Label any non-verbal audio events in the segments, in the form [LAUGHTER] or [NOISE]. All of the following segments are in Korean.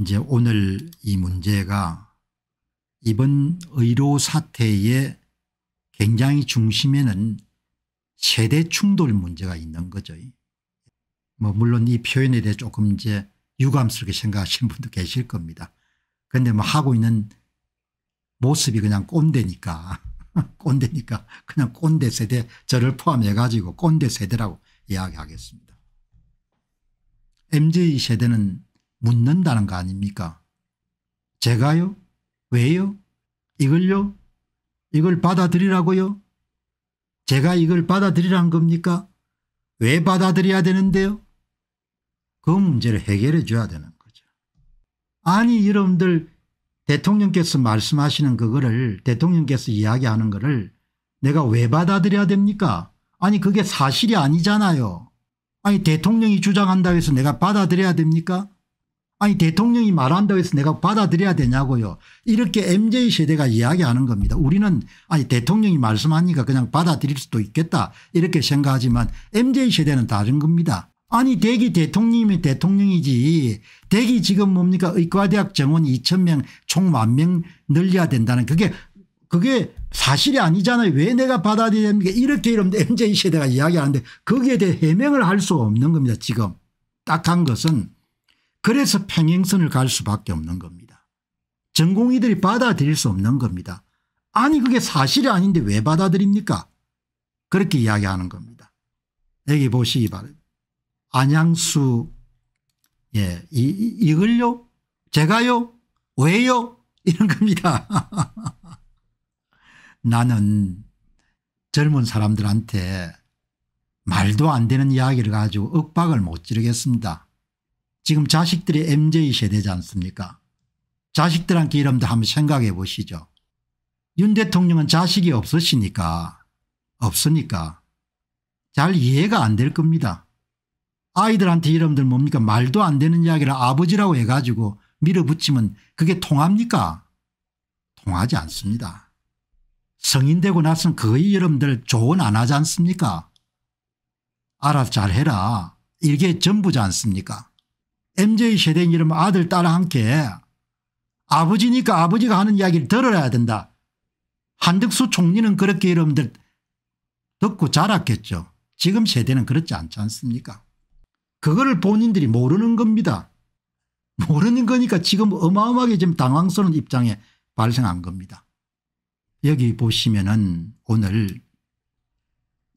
이제 오늘 이 문제가 이번 의료 사태의 굉장히 중심에는 세대 충돌 문제가 있는 거죠. 뭐 물론 이 표현에 대해 조금 이제 유감스럽게 생각하시는 분도 계실 겁니다. 그런데 뭐 하고 있는 모습이 그냥 꼰대니까 [LAUGHS] 꼰대니까 그냥 꼰대 세대 저를 포함해 가지고 꼰대 세대라고 이야기하겠습니다. MZ 세대는 묻는다는 거 아닙니까? 제가요? 왜요? 이걸요? 이걸 받아들이라고요? 제가 이걸 받아들이란 겁니까? 왜 받아들여야 되는데요? 그 문제를 해결해 줘야 되는 거죠. 아니 여러분들 대통령께서 말씀하시는 그거를 대통령께서 이야기하는 거를 내가 왜 받아들여야 됩니까? 아니 그게 사실이 아니잖아요. 아니 대통령이 주장한다고 해서 내가 받아들여야 됩니까? 아니 대통령이 말한다고 해서 내가 받아들여야 되냐고요. 이렇게 m j 세대가 이야기하는 겁니다. 우리는 아니 대통령이 말씀하니까 그냥 받아들일 수도 있겠다 이렇게 생각하지만 m j 세대는 다른 겁니다. 아니 대기 대통령이면 대통령이지 대기 지금 뭡니까 의과대학 정원 2천명 총 만 명 늘려야 된다는 그게 그게 사실이 아니잖아요. 왜 내가 받아들여야 됩니까 이렇게 이러면 m j 세대가 이야기하는데 거기에 대해 해명을 할 수 없는 겁니다 지금. 딱 한 것은 그래서 평행선을 갈 수밖에 없는 겁니다. 전공의들이 받아들일 수 없는 겁니다. 아니 그게 사실이 아닌데 왜 받아들입니까? 그렇게 이야기하는 겁니다. 여기 보시기 바랍니다. 안양수 예, 이, 이, 걸요 제가요? 왜요? 이런 겁니다. [LAUGHS] 나는 젊은 사람들한테 말도 안 되는 이야기를 가지고 억박을 못 지르겠습니다. 지금 자식들이 MJ 세대지 않습니까 자식들한테 이름도 한번 생각해 보시죠. 윤 대통령은 자식이 없으시니까 없으니까 잘 이해가 안 될 겁니다. 아이들한테 이름들 뭡니까 말도 안 되는 이야기를 아버지라고 해가지고 밀어붙이면 그게 통합니까 통하지 않습니다. 성인되고 나서는 거의 여러분들 조언 안 하지 않습니까 알아서 잘해라 이게 전부지 않습니까 m j 세대인 이름 아들 딸 함께 아버지니까 아버지가 하는 이야기를 들어야 된다. 한덕수 총리는 그렇게 여러분들 듣고 자랐겠죠. 지금 세대는 그렇지 않지 않습니까 그거를 본인들이 모르는 겁니다. 모르는 거니까 지금 어마어마하게 지금 당황스러운 입장에 발생한 겁니다. 여기 보시면은 오늘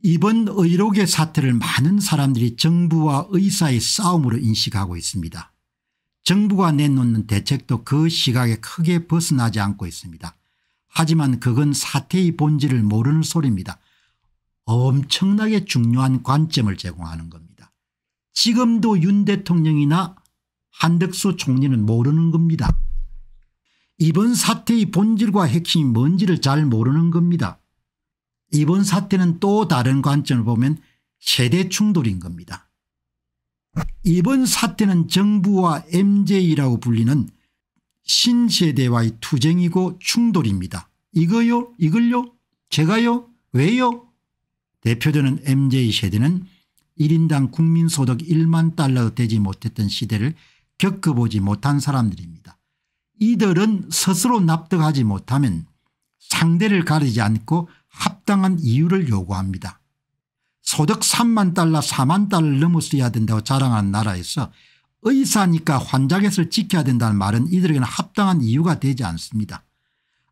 이번 의료계 사태를 많은 사람들이 정부와 의사의 싸움으로 인식하고 있습니다. 정부가 내놓는 대책도 그 시각에 크게 벗어나지 않고 있습니다. 하지만 그건 사태의 본질을 모르는 소리입니다. 엄청나게 중요한 관점을 제공하는 겁니다. 지금도 윤 대통령이나 한덕수 총리는 모르는 겁니다. 이번 사태의 본질과 핵심이 뭔지를 잘 모르는 겁니다. 이번 사태는 또 다른 관점을 보면 세대 충돌인 겁니다. 이번 사태는 정부와 mz라고 불리는 신세대와의 투쟁이고 충돌입니다. 이거요 이걸요 제가요 왜요 대표되는 m j 세대는 1인당 국민소득 1만 달러도 되지 못했던 시대를 겪어보지 못한 사람들입니다. 이들은 스스로 납득하지 못하면 상대를 가리지 않고 합당한 이유를 요구합니다. 소득 3만 달러 4만 달러를 넘었어야 된다고 자랑하는 나라에서 의사니까 환자겠을 지켜야 된다는 말은 이들에게는 합당한 이유가 되지 않습니다.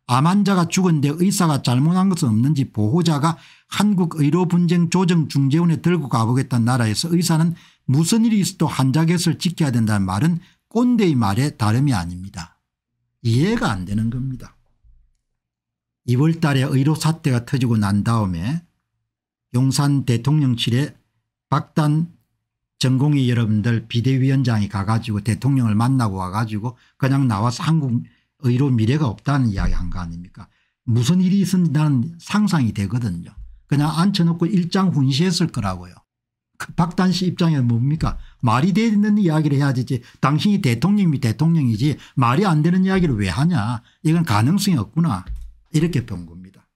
암 환자가 죽은데 의사가 잘못한 것은 없는지 보호자가 한국의료분쟁조정중재원에 들고 가보겠다는 나라에서 의사는 무슨 일이 있어도 환자겠을 지켜야 된다는 말은 꼰대의 말에 다름이 아닙니다. 이해가 안 되는 겁니다. 2월 달에 의료 사태가 터지고 난 다음에 용산 대통령실에 박단 전공의 여러분들 비대위원장이 가가지고 대통령을 만나고 와가지고 그냥 나와서 한국 의료 미래가 없다는 이야기 한 거 아닙니까 무슨 일이 있었는지는 상상이 되거든요. 그냥 앉혀놓고 일장 훈시했을 거라고요. 그 박단 씨 입장에 뭡니까 말이 되는 이야기를 해야지 당신이 대통령이 대통령이지 말이 안 되는 이야기를 왜 하냐 이건 가능성이 없구나 이렇게 본 겁니다.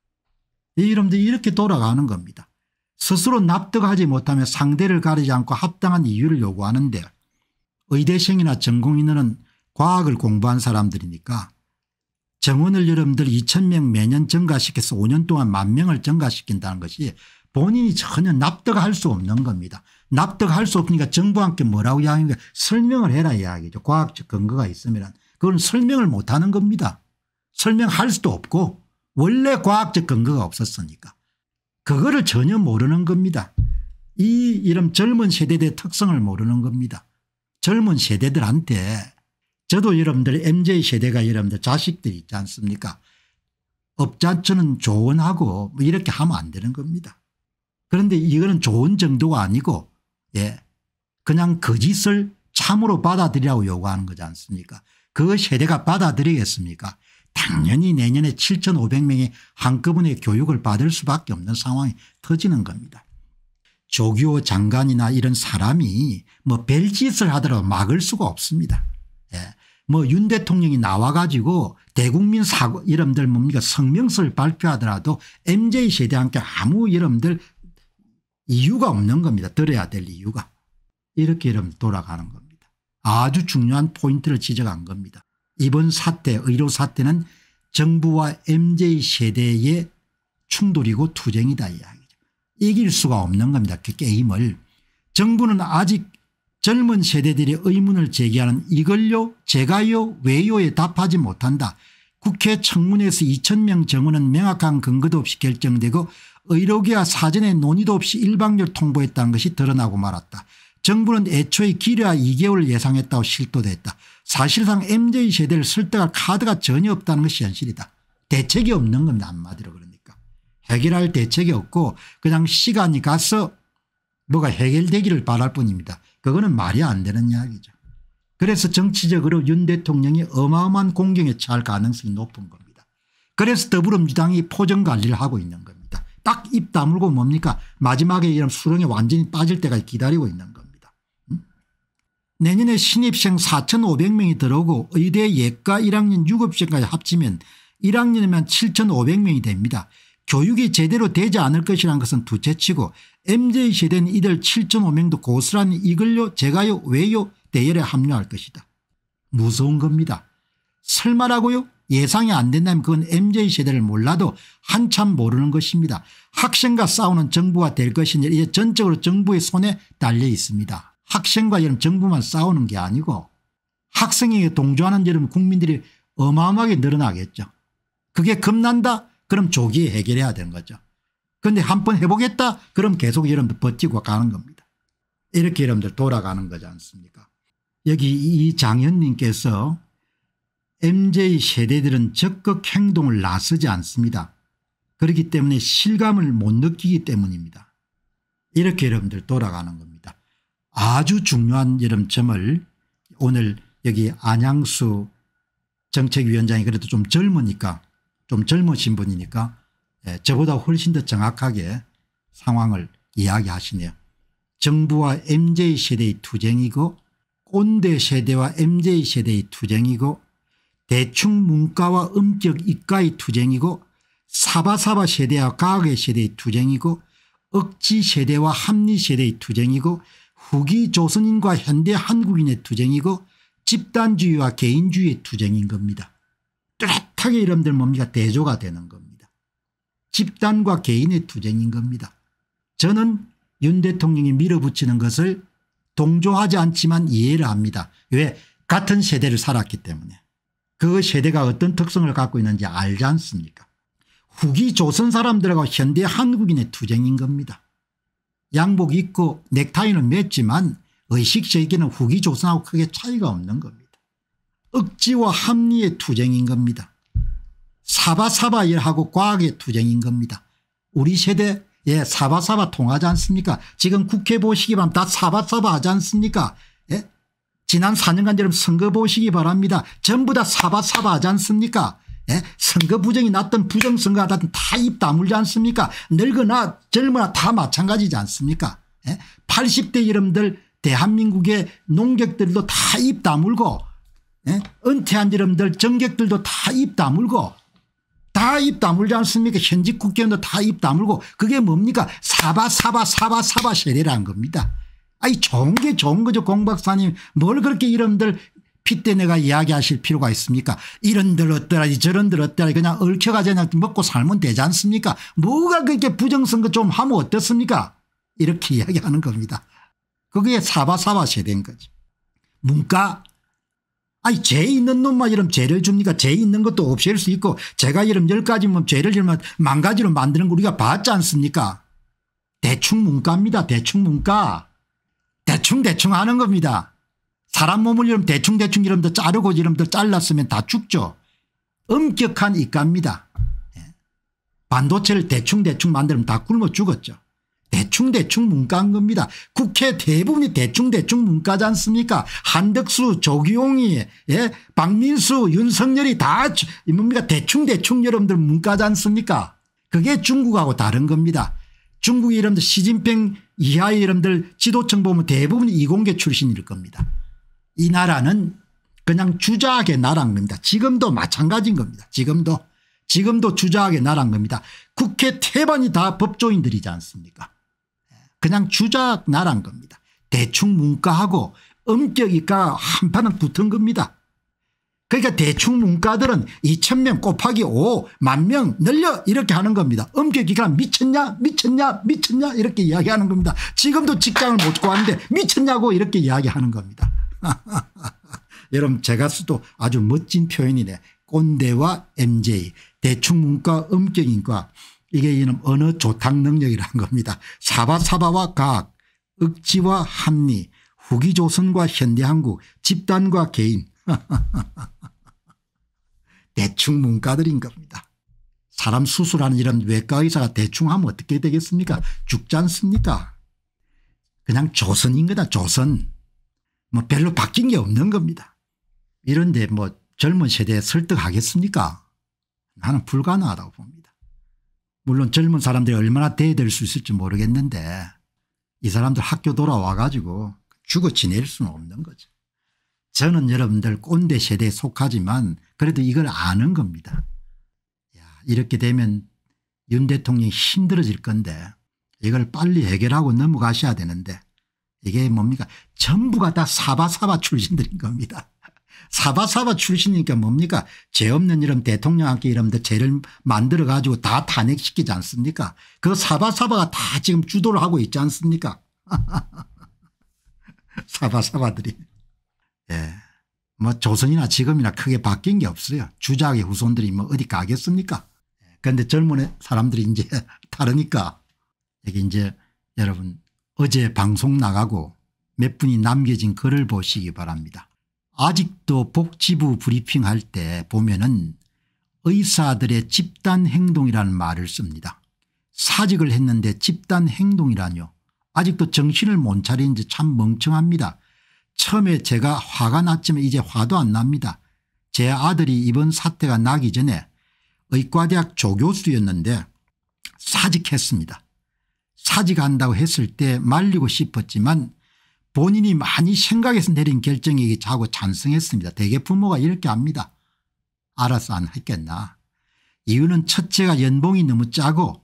이 이름들이 이렇게 돌아가는 겁니다. 스스로 납득하지 못하며 상대를 가리지 않고 합당한 이유를 요구하는데 의대생이나 전공인은 과학을 공부한 사람들이니까 정원을 여러분들 2 0 0 0명 매년 증가시켜서 5년 동안 만 명을 증가시킨다는 것이 본인이 전혀 납득할 수 없는 겁니다. 납득할 수 없으니까 정부와 함께 뭐라고 이야기하니까 설명을 해라 이야기죠. 과학적 근거가 있으면 그건 설명을 못하는 겁니다. 설명할 수도 없고 원래 과학적 근거가 없었으니까 그거를 전혀 모르는 겁니다. 이이름 젊은 세대들의 특성을 모르는 겁니다. 젊은 세대들한테 저도 여러분들 m j 세대가 여러분들 자식들 있지 않습니까 업자처는 조언하고 뭐 이렇게 하면 안 되는 겁니다. 그런데 이거는 좋은 정도가 아니고 예 그냥 거짓을 그 참으로 받아들이라고 요구하는 거지 않습니까 그 세대가 받아들이겠습니까 당연히 내년에 7,500명이 한꺼번에 교육을 받을 수밖에 없는 상황이 터지는 겁니다. 조교 장관이나 이런 사람이 뭐 별짓을 하더라도 막을 수가 없습니다. 예. 뭐윤 대통령이 나와 가지고 대국민 사고 이름들 뭡니까 성명서를 발표하더라도 m j 세대 함께 아무 이름들 이유가 없는 겁니다. 들어야 될 이유가. 이렇게 이름 돌아가는 겁니다. 아주 중요한 포인트를 지적한 겁니다. 이번 사태 의료 사태는 정부와 m j 세대의 충돌이고 투쟁이다 이야기죠. 이길 수가 없는 겁니다. 그 게임을. 정부는 아직 젊은 세대들이 의문을 제기하는 이걸요 제가요 왜요에 답하지 못한다. 국회 청문회에서 2천명 정원은 명확한 근거도 없이 결정되고 의료계와 사전에 논의도 없이 일방적 통보했다는 것이 드러나고 말았다. 정부는 애초에 기려야 2개월을 예상했다고 실토됐다. 사실상 m j 세대를 설득할 카드가 전혀 없다는 것이 현실이다. 대책이 없는 겁니다 한마디로 그러니까. 해결할 대책이 없고 그냥 시간이 가서 뭐가 해결되기를 바랄 뿐입니다. 그거는 말이 안 되는 이야기죠. 그래서 정치적으로 윤 대통령이 어마어마한 공경에 처할 가능성이 높은 겁니다. 그래서 더불어민주당이 포정관리를 하고 있는 겁니다. 딱 입 다물고 뭡니까 마지막에 이런 수렁에 완전히 빠질 때까지 기다리고 있는 내년에 신입생 4,500명이 들어오고 의대 예과 1학년 6급생까지 합치면 1학년이면 7,500명이 됩니다. 교육이 제대로 되지 않을 것이라는 것은 두째치고 m j 세대는 이들 7,500명도 고스란히 이걸요 제가요 왜요 대열에 합류할 것이다. 무서운 겁니다. 설마라고요? 예상이 안 된다면 그건 m j 세대를 몰라도 한참 모르는 것입니다. 학생과 싸우는 정부가 될 것이니 이제 전적으로 정부의 손에 달려 있습니다. 학생과 여러분 정부만 싸우는 게 아니고 학생에게 동조하는 여러분 국민들이 어마어마하게 늘어나겠죠. 그게 겁난다? 그럼 조기에 해결해야 되는 거죠. 그런데 한 번 해보겠다? 그럼 계속 여러분들 버티고 가는 겁니다. 이렇게 여러분들 돌아가는 거지 않습니까? 여기 이 장현님께서 MJ 세대들은 적극 행동을 나서지 않습니다. 그렇기 때문에 실감을 못 느끼기 때문입니다. 이렇게 여러분들 돌아가는 겁니다. 아주 중요한 여름점을 오늘 여기 안양수 정책위원장이 그래도 좀 젊으니까 좀 젊으신 분이니까 예, 저보다 훨씬 더 정확하게 상황을 이야기하시네요. 정부와 mz세대의 투쟁이고 꼰대 세대와 mz세대의 투쟁이고 대충 문과와 음격 이과의 투쟁이고 사바사바 세대와 과학의 세대의 투쟁이고 억지 세대와 합리 세대의 투쟁이고 후기 조선인과 현대 한국인의 투쟁이고 집단주의와 개인주의의 투쟁인 겁니다. 뚜렷하게 이름들 뭡니까 대조가 되는 겁니다. 집단과 개인의 투쟁인 겁니다. 저는 윤 대통령이 밀어붙이는 것을 동조하지 않지만 이해를 합니다. 왜 같은 세대를 살았기 때문에 그 세대가 어떤 특성을 갖고 있는지 알지 않습니까 후기 조선 사람들하고 현대 한국인의 투쟁인 겁니다. 양복 입고 넥타이는 맸지만 의식세계는 후기 조선하고 크게 차이가 없는 겁니다. 억지와 합리의 투쟁인 겁니다. 사바사바 일하고 과학의 투쟁인 겁니다. 우리 세대 예 사바사바 통하지 않습니까 지금 국회 보시기 바랍니다. 다 사바사바 하지 않습니까 예? 지난 4년간처럼 선거 보시기 바랍니다. 전부 다 사바사바 하지 않습니까 예? 선거 부정이 났던 부정선거가 났든 다입 다물지 않습니까 늙거나 젊으나 다 마찬가지지 않습니까 예? 80대 이름들 대한민국의 농객들도 다 입 다물고 예? 은퇴한 이름들 정객들도 다 입 다물고 다 입 다물지 않습니까 현직 국회의원도 다 입 다물고 그게 뭡니까 사바 사바 사바 사바 세례라는 겁니다. 아이 좋은 게 좋은 거죠 공 박사님 뭘 그렇게 이름들 핏대내가 이야기하실 필요가 있습니까 이런들 어떠라니 저런들 어떠라니 그냥 얽혀가지고 먹고 살면 되지 않습니까 뭐가 그렇게 부정선거 좀 하면 어떻습니까 이렇게 [LAUGHS] 이야기하는 겁니다. 그게 사바사바 세대인 거죠. 문과 아니 죄 있는 놈만 이름 죄를 줍니까 죄 있는 것도 없앨 수 있고 제가 이름 열가지면 죄를 지면 만가지로 만드는 거 우리가 봤지 않습니까 대충 문과입니다. 대충 문과. 대충 대충 하는 겁니다. 사람 몸을 이름 대충대충 이름도 자르고 이름도 잘랐으면 다 죽죠. 엄격한 이가입니다. 예. 반도체를 대충대충 만들면 다 굶어 죽었죠. 대충대충 문과인 겁니다. 국회 대부분이 대충대충 문과지 않습니까 한덕수 조기용이 예? 박민수 윤석열이 다 뭡니까 대충대충 여러분들 문과지 않습니까 그게 중국하고 다른 겁니다. 중국 이름들 시진핑 이하의 이름들 지도층 보면 대부분 이공계 출신일 겁니다. 이 나라는 그냥 주자하게 나란 겁니다. 지금도 마찬가지인 겁니다. 지금도 지금도 주자하게 나란 겁니다. 국회 태반이 다 법조인들이지 않습니까 그냥 주자 나란 겁니다. 대충 문과하고 엄격이가 한판은 붙은 겁니다. 그러니까 대충 문과들은 2천명 곱하기 5 만 명 늘려 이렇게 하는 겁니다. 엄격이가 미쳤냐 미쳤냐 미쳤냐 이렇게 이야기하는 겁니다. 지금도 직장을 못 구하는데 미쳤냐고 이렇게 이야기하는 겁니다. [LAUGHS] 여러분 제가쓰도 아주 멋진 표현이네. 꼰대와 MJ 대충 문과 음격인과 이게 이놈 언어 조탁 능력이라는 겁니다. 사바사바와 과 억지와 합리 후기조선과 현대한국 집단과 개인 [LAUGHS] 대충 문과들인 겁니다. 사람 수술하는 이런 외과의사가 대충 하면 어떻게 되겠습니까 죽지 않습니까 그냥 조선인 거다 조선. 뭐 별로 바뀐 게 없는 겁니다. 이런데 뭐 젊은 세대에 설득하겠습니까? 나는 불가능하다고 봅니다. 물론 젊은 사람들이 얼마나 대될 수 있을지 모르겠는데 이 사람들 학교 돌아와 가지고 죽어 지낼 수는 없는 거죠. 저는 여러분들 꼰대 세대에 속하지만 그래도 이걸 아는 겁니다. 야, 이렇게 되면 윤 대통령이 힘들어질 건데 이걸 빨리 해결하고 넘어가셔야 되는데 이게 뭡니까 전부가 다 사바사바 출신들인 겁니다. [LAUGHS] 사바사바 출신이니까 뭡니까 죄 없는 이름 대통령한테 이름도 죄를 만들어 가지고 다 탄핵시키지 않습니까 그 사바사바가 다 지금 주도를 하고 있지 않습니까 [LAUGHS] 사바사바들이 예. 뭐 조선이나 지금이나 크게 바뀐 게 없어요 주작의 후손들이 뭐 어디 가겠습니까 예. 그런데 젊은 사람들이 이제 [LAUGHS] 다르니까 여기 이제 여러분 어제 방송 나가고 몇 분이 남겨진 글을 보시기 바랍니다. 아직도 복지부 브리핑할 때 보면은 의사들의 집단 행동이라는 말을 씁니다. 사직을 했는데 집단 행동이라뇨. 아직도 정신을 못 차린 지참 멍청합니다. 처음에 제가 화가 났지만 이제 화도 안 납니다. 제 아들이 이번 사태가 나기 전에 의과대학 조교수였는데 사직했습니다. 사직한다고 했을 때 말리고 싶었지만 본인이 많이 생각해서 내린 결정이기 하고 찬성했습니다. 대개 부모가 이렇게 합니다. 알아서 안 했겠나. 이유는 첫째가 연봉이 너무 짜고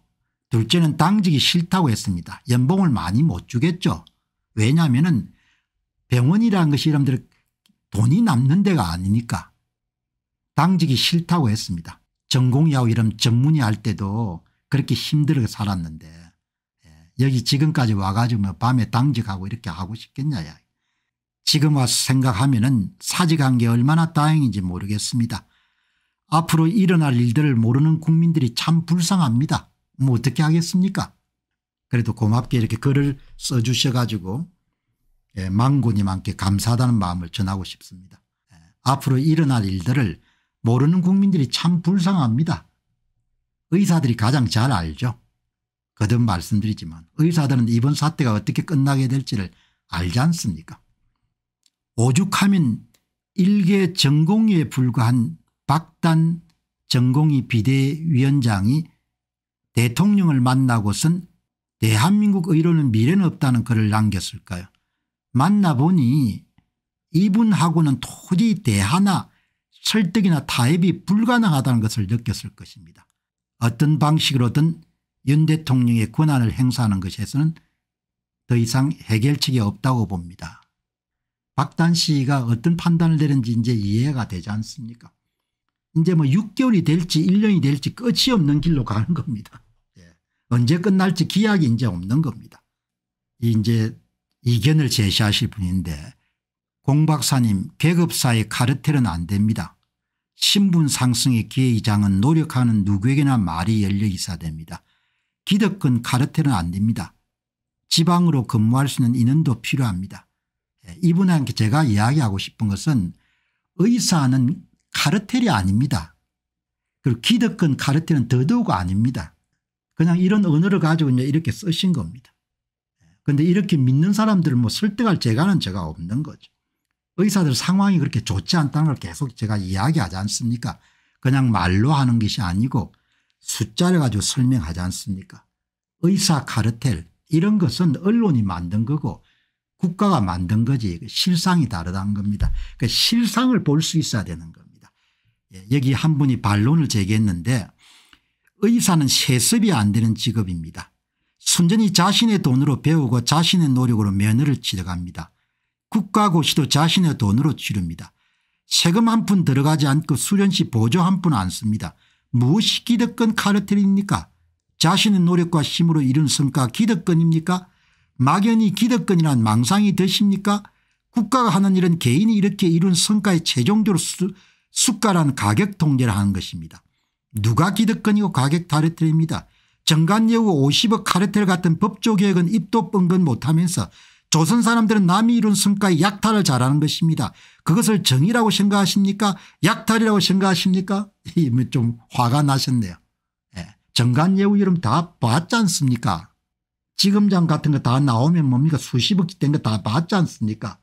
둘째는 당직이 싫다고 했습니다. 연봉을 많이 못 주겠죠. 왜냐하면 은 병원이라는 것이 여러분들 돈이 남는 데가 아니니까 당직이 싫다고 했습니다. 전공이하고 이름 전문의 할 때도 그렇게 힘들게 살았는데 여기 지금까지 와가지고 뭐 밤에 당직하고 이렇게 하고 싶겠냐 야. 지금 와서 생각하면 은 사직한 게 얼마나 다행인지 모르겠습니다. 앞으로 일어날 일들을 모르는 국민들이 참 불쌍합니다. 뭐 어떻게 하겠습니까 그래도 고맙게 이렇게 글을 써주셔가지고 예, 망고님한테 감사하다는 마음을 전하고 싶습니다. 예, 앞으로 일어날 일들을 모르는 국민들이 참 불쌍합니다. 의사들이 가장 잘 알죠. 거듭 말씀드리지만 의사들은 이번 사태가 어떻게 끝나게 될지를 알지 않습니까 오죽하면 일개 전공의에 불과한 박단 전공의 비대위원장이 대통령을 만나고선 대한민국 의료는 미래는 없다는 글을 남겼을까요 만나보니 이분하고는 토지 대하나 설득이나 타협이 불가능하다는 것을 느꼈을 것입니다. 어떤 방식으로든 윤 대통령의 권한을 행사하는 것에서는 더 이상 해결책이 없다고 봅니다. 박단 씨가 어떤 판단을 내는지 이제 이해가 되지 않습니까 이제 뭐 6개월이 될지 1년이 될지 끝이 없는 길로 가는 겁니다. 예. 언제 끝날지 기약이 이제 없는 겁니다. 이제 이견을 제시하실 분인데 공박사님 계급사의 카르텔은 안 됩니다. 신분 상승의 기회의장은 노력하는 누구에게나 말이 열려 있어야 됩니다. 기득권 카르텔은 안 됩니다. 지방으로 근무할 수 있는 인원도 필요합니다. 예, 이분한테 제가 이야기하고 싶은 것은 의사는 카르텔이 아닙니다. 그리고 기득권 카르텔은 더더욱 아닙니다. 그냥 이런 언어를 가지고 이렇게 쓰신 겁니다. 그런데 예, 이렇게 믿는 사람들을 뭐 설득할 재간은 제가 없는 거죠. 의사들 상황이 그렇게 좋지 않다는 걸 계속 제가 이야기하지 않습니까 그냥 말로 하는 것이 아니고 숫자를 가지고 설명하지 않습니까 의사 카르텔 이런 것은 언론이 만든 거고 국가가 만든 거지 그 실상이 다르다는 겁니다. 그러니까 실상을 볼 수 있어야 되는 겁니다. 예, 여기 한 분이 반론을 제기했는데 의사는 세습이 안 되는 직업입니다. 순전히 자신의 돈으로 배우고 자신의 노력으로 면허를 취득합니다. 국가고시도 자신의 돈으로 치릅니다. 세금 한 푼 들어가지 않고 수련시 보조 한 푼 안 씁니다. 무엇이 기득권 카르텔입니까? 자신의 노력과 힘으로 이룬 성과 기득권입니까? 막연히 기득권이란 망상이 되십니까? 국가가 하는 일은 개인이 이렇게 이룬 성과의 최종적으로 숫 가라는 가격 통제를 하는 것입니다. 누가 기득권이고 가격 타르텔입니다. 정관예우 50억 카르텔 같은 법조개혁은 입도 뻥긋 못하면서 조선 사람들은 남이 이룬 성과에 약탈을 잘하는 것입니다. 그것을 정의라고 생각하십니까 약탈이라고 생각하십니까 [LAUGHS] 좀 화가 나셨네요. 예. 정관예우 이름 다 봤지 않습니까 지금장 같은 거 다 나오면 뭡니까 수십억된거 다 봤지 않습니까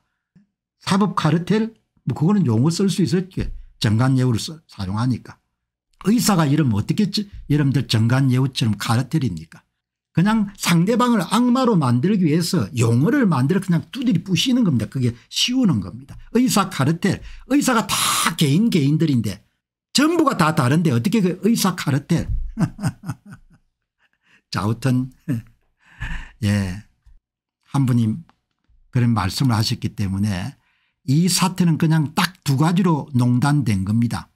사법 카르텔 뭐 그거는 용어 쓸 수 있을게 정관예우를 사용하니까 의사가 이름 어떻게 여러분들 정관예우처럼 카르텔입니까 그냥 상대방을 악마로 만들기 위해서 용어를 만들어 그냥 두드리 부시는 겁니다. 그게 쉬우는 겁니다. 의사 카르텔 의사가 다 개인 개인들인데 전부가 다 다른데 어떻게 그 의사 카르텔 [LAUGHS] 자 아무튼 [LAUGHS] 예한 분이 그런 말씀을 하셨기 때문에 이 사태는 그냥 딱 두 가지로 농단된 겁니다.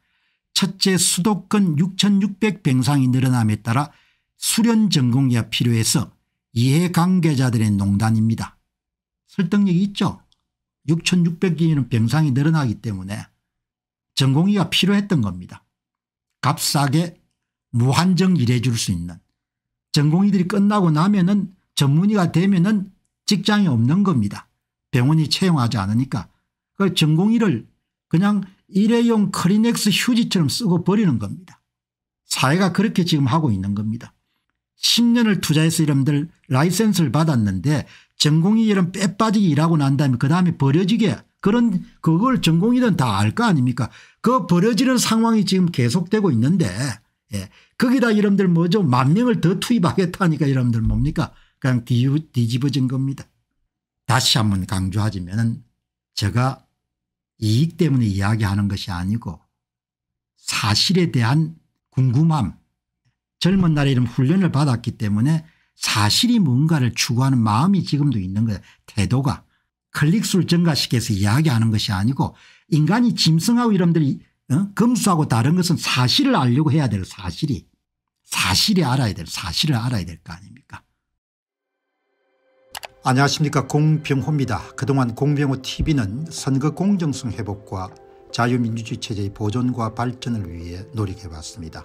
첫째 수도권 6600 병상이 늘어남에 따라 수련 전공이야 필요해서 이해관계자들의 농단입니다. 설득력이 있죠. 6,600개는 병상이 늘어나기 때문에 전공이가 필요했던 겁니다. 값싸게 무한정 일해줄 수 있는 전공이들이 끝나고 나면은 전문의가 되면은 직장이 없는 겁니다. 병원이 채용하지 않으니까 그전공이를 그냥 일회용 크리넥스 휴지처럼 쓰고 버리는 겁니다. 사회가 그렇게 지금 하고 있는 겁니다. 10년을 투자해서 이름들 라이센스를 받았는데 전공이 이런 빼빠지게 일하고 난 다음에 그다음에 버려지게 그런 그걸 전공이든 다 알 거 아닙니까 그 버려지는 상황이 지금 계속되고 있는데 예. 거기다 이름들 뭐죠 만 명을 더 투입하겠다니까 여러분들 뭡니까 그냥 뒤집어진 겁니다. 다시 한 번 강조하지면 은 제가 이익 때문에 이야기하는 것이 아니고 사실에 대한 궁금함 젊은 날에 이런 훈련을 받았기 때문에 사실이 뭔가를 추구하는 마음이 지금도 있는 거예요. 태도가. 클릭수를 증가시켜서 이야기하는 것이 아니고 인간이 짐승하고 이런들이 어? 금수하고 다른 것은 사실을 알려고 해야 될 사실이. 사실이 알아야 될 사실을 알아야 될 거 아닙니까 안녕하십니까 공병호입니다. 그동안 공병호 tv는 선거 공정성 회복과 자유민주주의 체제의 보존과 발전을 위해 노력해봤습니다.